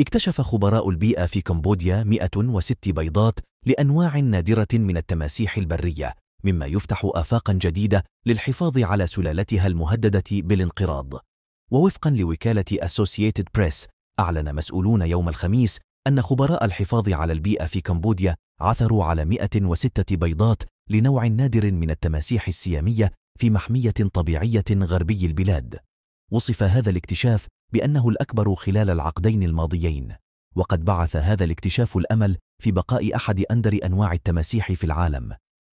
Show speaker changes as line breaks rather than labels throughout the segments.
اكتشف خبراء البيئة في كمبوديا 106 بيضات لأنواع نادرة من التماسيح البرية مما يفتح آفاقا جديدة للحفاظ على سلالتها المهددة بالانقراض ووفقا لوكالة Associated Press أعلن مسؤولون يوم الخميس أن خبراء الحفاظ على البيئة في كمبوديا عثروا على 106 بيضات لنوع نادر من التماسيح السيامية في محمية طبيعية غربي البلاد وصف هذا الاكتشاف بأنه الأكبر خلال العقدين الماضيين وقد بعث هذا الاكتشاف الأمل في بقاء أحد أندر أنواع التماسيح في العالم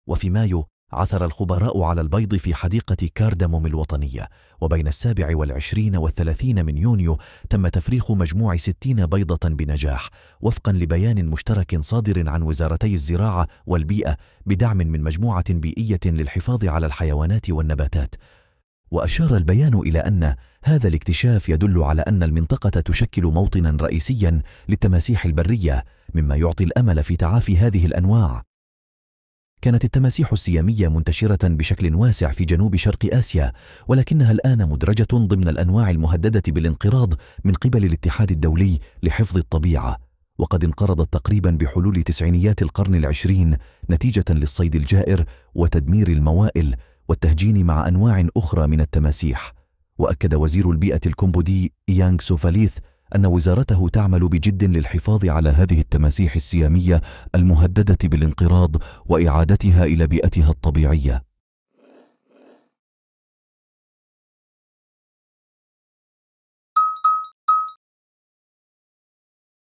وفي مايو عثر الخبراء على البيض في حديقة كاردموم الوطنية وبين السابع والعشرين والثلاثين من يونيو تم تفريخ مجموع ستين بيضة بنجاح وفقا لبيان مشترك صادر عن وزارتي الزراعة والبيئة بدعم من مجموعة بيئية للحفاظ على الحيوانات والنباتات وأشار البيان إلى أن هذا الاكتشاف يدل على أن المنطقة تشكل موطنا رئيسيا للتماسيح البرية مما يعطي الأمل في تعافي هذه الأنواع كانت التماسيح السيامية منتشرة بشكل واسع في جنوب شرق آسيا ولكنها الآن مدرجة ضمن الأنواع المهددة بالانقراض من قبل الاتحاد الدولي لحفظ الطبيعة وقد انقرضت تقريبا بحلول تسعينيات القرن العشرين نتيجة للصيد الجائر وتدمير الموائل والتهجين مع أنواع أخرى من التماسيح وأكد وزير البيئة الكمبودي يانغ سوفاليث أن وزارته تعمل بجد للحفاظ على هذه التماسيح السيامية المهددة بالانقراض
وإعادتها إلى بيئتها الطبيعية